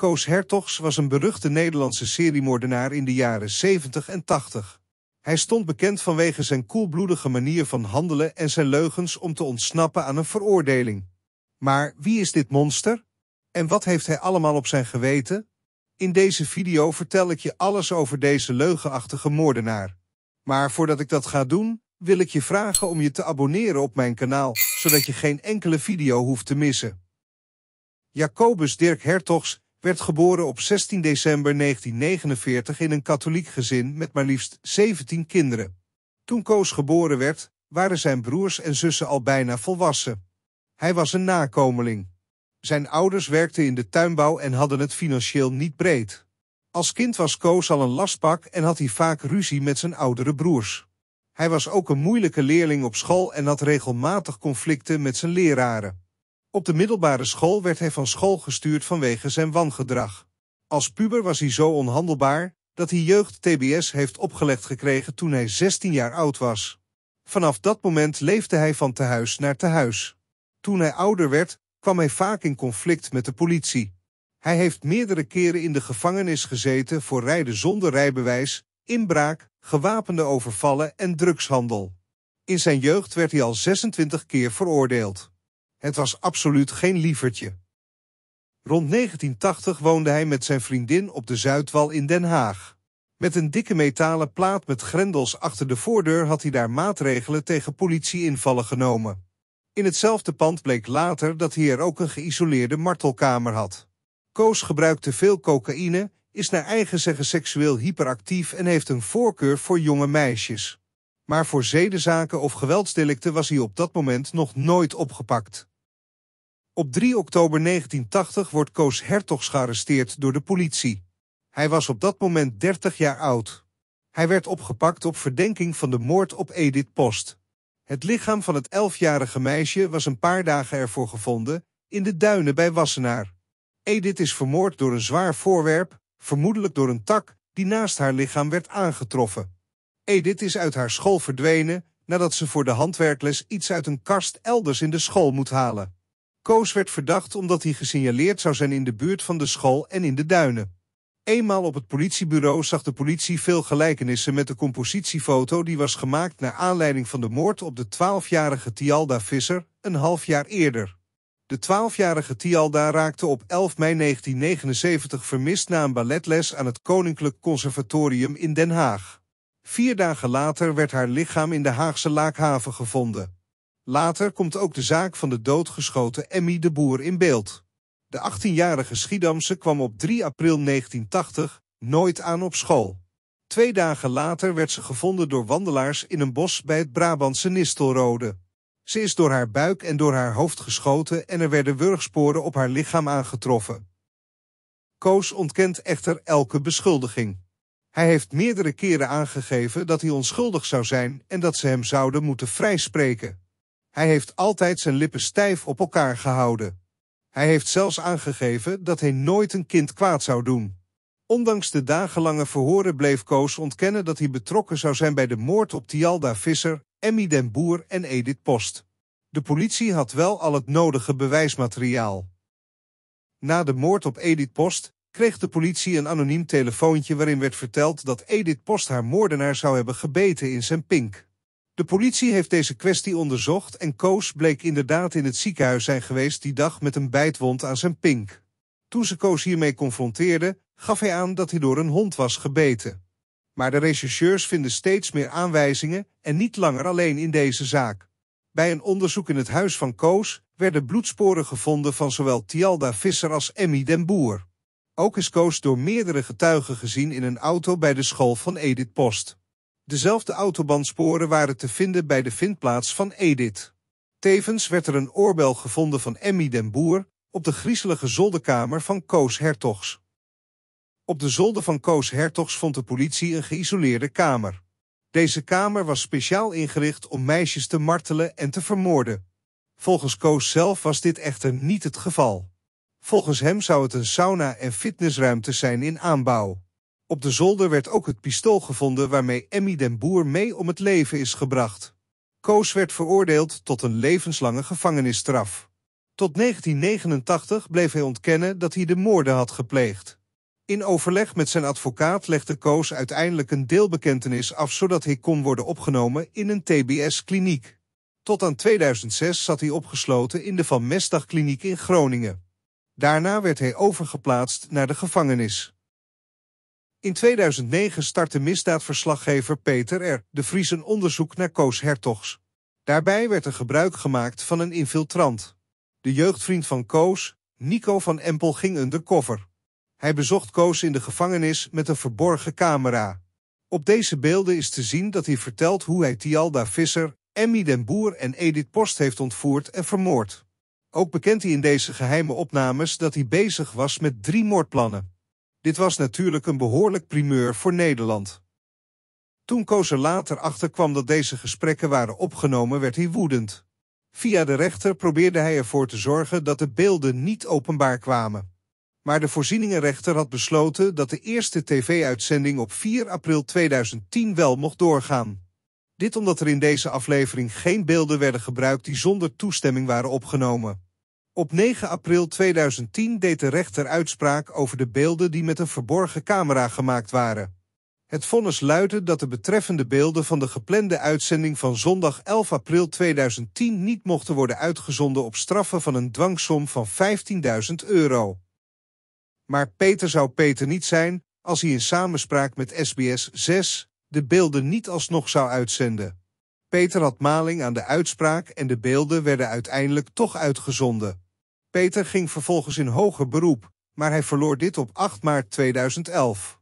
Koos Hertogs was een beruchte Nederlandse seriemoordenaar in de jaren 70 en 80. Hij stond bekend vanwege zijn koelbloedige manier van handelen en zijn leugens om te ontsnappen aan een veroordeling. Maar wie is dit monster? En wat heeft hij allemaal op zijn geweten? In deze video vertel ik je alles over deze leugenachtige moordenaar. Maar voordat ik dat ga doen, wil ik je vragen om je te abonneren op mijn kanaal, zodat je geen enkele video hoeft te missen. Jacobus Dirk Hertogs werd geboren op 16 december 1949 in een katholiek gezin met maar liefst 17 kinderen. Toen Koos geboren werd, waren zijn broers en zussen al bijna volwassen. Hij was een nakomeling. Zijn ouders werkten in de tuinbouw en hadden het financieel niet breed. Als kind was Koos al een lastpak en had hij vaak ruzie met zijn oudere broers. Hij was ook een moeilijke leerling op school en had regelmatig conflicten met zijn leraren. Op de middelbare school werd hij van school gestuurd vanwege zijn wangedrag. Als puber was hij zo onhandelbaar dat hij jeugd-TBS heeft opgelegd gekregen toen hij 16 jaar oud was. Vanaf dat moment leefde hij van tehuis naar huis. Toen hij ouder werd, kwam hij vaak in conflict met de politie. Hij heeft meerdere keren in de gevangenis gezeten voor rijden zonder rijbewijs, inbraak, gewapende overvallen en drugshandel. In zijn jeugd werd hij al 26 keer veroordeeld. Het was absoluut geen lievertje. Rond 1980 woonde hij met zijn vriendin op de Zuidwal in Den Haag. Met een dikke metalen plaat met grendels achter de voordeur had hij daar maatregelen tegen politieinvallen genomen. In hetzelfde pand bleek later dat hij er ook een geïsoleerde martelkamer had. Koos gebruikte veel cocaïne, is naar eigen zeggen seksueel hyperactief en heeft een voorkeur voor jonge meisjes. Maar voor zedenzaken of geweldsdelicten was hij op dat moment nog nooit opgepakt. Op 3 oktober 1980 wordt Koos Hertogs gearresteerd door de politie. Hij was op dat moment 30 jaar oud. Hij werd opgepakt op verdenking van de moord op Edith Post. Het lichaam van het elfjarige meisje was een paar dagen ervoor gevonden in de duinen bij Wassenaar. Edith is vermoord door een zwaar voorwerp, vermoedelijk door een tak die naast haar lichaam werd aangetroffen. Edith is uit haar school verdwenen nadat ze voor de handwerkles iets uit een kast elders in de school moet halen. Koos werd verdacht omdat hij gesignaleerd zou zijn in de buurt van de school en in de duinen. Eenmaal op het politiebureau zag de politie veel gelijkenissen met de compositiefoto die was gemaakt naar aanleiding van de moord op de 12-jarige Tialda Visser een half jaar eerder. De 12-jarige Tialda raakte op 11 mei 1979 vermist na een balletles aan het Koninklijk Conservatorium in Den Haag. Vier dagen later werd haar lichaam in de Haagse Laakhaven gevonden. Later komt ook de zaak van de doodgeschoten Emmy de Boer in beeld. De 18-jarige Schiedamse kwam op 3 april 1980 nooit aan op school. Twee dagen later werd ze gevonden door wandelaars in een bos bij het Brabantse Nistelrode. Ze is door haar buik en door haar hoofd geschoten en er werden wurgsporen op haar lichaam aangetroffen. Koos ontkent echter elke beschuldiging. Hij heeft meerdere keren aangegeven dat hij onschuldig zou zijn en dat ze hem zouden moeten vrijspreken. Hij heeft altijd zijn lippen stijf op elkaar gehouden. Hij heeft zelfs aangegeven dat hij nooit een kind kwaad zou doen. Ondanks de dagenlange verhoren bleef Koos ontkennen dat hij betrokken zou zijn bij de moord op Tialda Visser, Emmy den Boer en Edith Post. De politie had wel al het nodige bewijsmateriaal. Na de moord op Edith Post kreeg de politie een anoniem telefoontje waarin werd verteld dat Edith Post haar moordenaar zou hebben gebeten in zijn pink. De politie heeft deze kwestie onderzocht en Koos bleek inderdaad in het ziekenhuis zijn geweest die dag met een bijtwond aan zijn pink. Toen ze Koos hiermee confronteerde, gaf hij aan dat hij door een hond was gebeten. Maar de rechercheurs vinden steeds meer aanwijzingen en niet langer alleen in deze zaak. Bij een onderzoek in het huis van Koos werden bloedsporen gevonden van zowel Tialda Visser als Emmy den Boer. Ook is Koos door meerdere getuigen gezien in een auto bij de school van Edith Post. Dezelfde autobansporen waren te vinden bij de vindplaats van Edith. Tevens werd er een oorbel gevonden van Emmy den Boer op de griezelige zolderkamer van Koos Hertogs. Op de zolder van Koos Hertogs vond de politie een geïsoleerde kamer. Deze kamer was speciaal ingericht om meisjes te martelen en te vermoorden. Volgens Koos zelf was dit echter niet het geval. Volgens hem zou het een sauna- en fitnessruimte zijn in aanbouw. Op de zolder werd ook het pistool gevonden waarmee Emmy den Boer mee om het leven is gebracht. Koos werd veroordeeld tot een levenslange gevangenisstraf. Tot 1989 bleef hij ontkennen dat hij de moorden had gepleegd. In overleg met zijn advocaat legde Koos uiteindelijk een deelbekentenis af zodat hij kon worden opgenomen in een TBS-kliniek. Tot aan 2006 zat hij opgesloten in de Van Mestdag-kliniek in Groningen. Daarna werd hij overgeplaatst naar de gevangenis. In 2009 startte misdaadverslaggever Peter R. de Vries een onderzoek naar Koos Hertogs. Daarbij werd er gebruik gemaakt van een infiltrant. De jeugdvriend van Koos, Nico van Empel, ging undercover. Hij bezocht Koos in de gevangenis met een verborgen camera. Op deze beelden is te zien dat hij vertelt hoe hij Tialda Visser, Emmy den Boer en Edith Post heeft ontvoerd en vermoord. Ook bekent hij in deze geheime opnames dat hij bezig was met drie moordplannen. Dit was natuurlijk een behoorlijk primeur voor Nederland. Toen Koos er later achter kwam dat deze gesprekken waren opgenomen, werd hij woedend. Via de rechter probeerde hij ervoor te zorgen dat de beelden niet openbaar kwamen. Maar de voorzieningenrechter had besloten dat de eerste tv-uitzending op 4 april 2010 wel mocht doorgaan. Dit omdat er in deze aflevering geen beelden werden gebruikt die zonder toestemming waren opgenomen. Op 9 april 2010 deed de rechter uitspraak over de beelden die met een verborgen camera gemaakt waren. Het vonnis luidde dat de betreffende beelden van de geplande uitzending van zondag 11 april 2010 niet mochten worden uitgezonden op straffen van een dwangsom van 15.000 euro. Maar Peter zou Peter niet zijn als hij in samenspraak met SBS 6 de beelden niet alsnog zou uitzenden. Peter had maling aan de uitspraak en de beelden werden uiteindelijk toch uitgezonden. Peter ging vervolgens in hoger beroep, maar hij verloor dit op 8 maart 2011.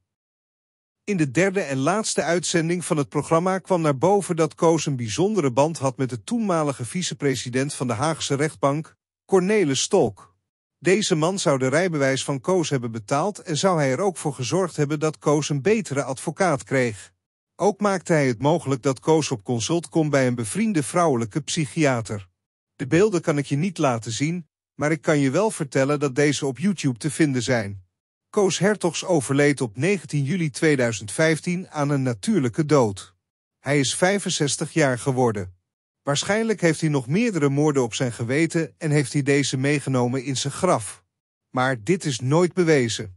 In de derde en laatste uitzending van het programma kwam naar boven dat Koos een bijzondere band had met de toenmalige vicepresident van de Haagse rechtbank, Cornelis Stolk. Deze man zou de rijbewijs van Koos hebben betaald en zou hij er ook voor gezorgd hebben dat Koos een betere advocaat kreeg. Ook maakte hij het mogelijk dat Koos op consult kon bij een bevriende vrouwelijke psychiater. De beelden kan ik je niet laten zien, maar ik kan je wel vertellen dat deze op YouTube te vinden zijn. Koos Hertogs overleed op 19 juli 2015 aan een natuurlijke dood. Hij is 65 jaar geworden. Waarschijnlijk heeft hij nog meerdere moorden op zijn geweten en heeft hij deze meegenomen in zijn graf. Maar dit is nooit bewezen.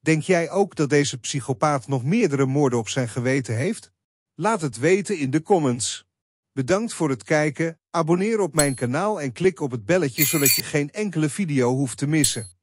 Denk jij ook dat deze psychopaat nog meerdere moorden op zijn geweten heeft? Laat het weten in de comments. Bedankt voor het kijken, abonneer op mijn kanaal en klik op het belletje zodat je geen enkele video hoeft te missen.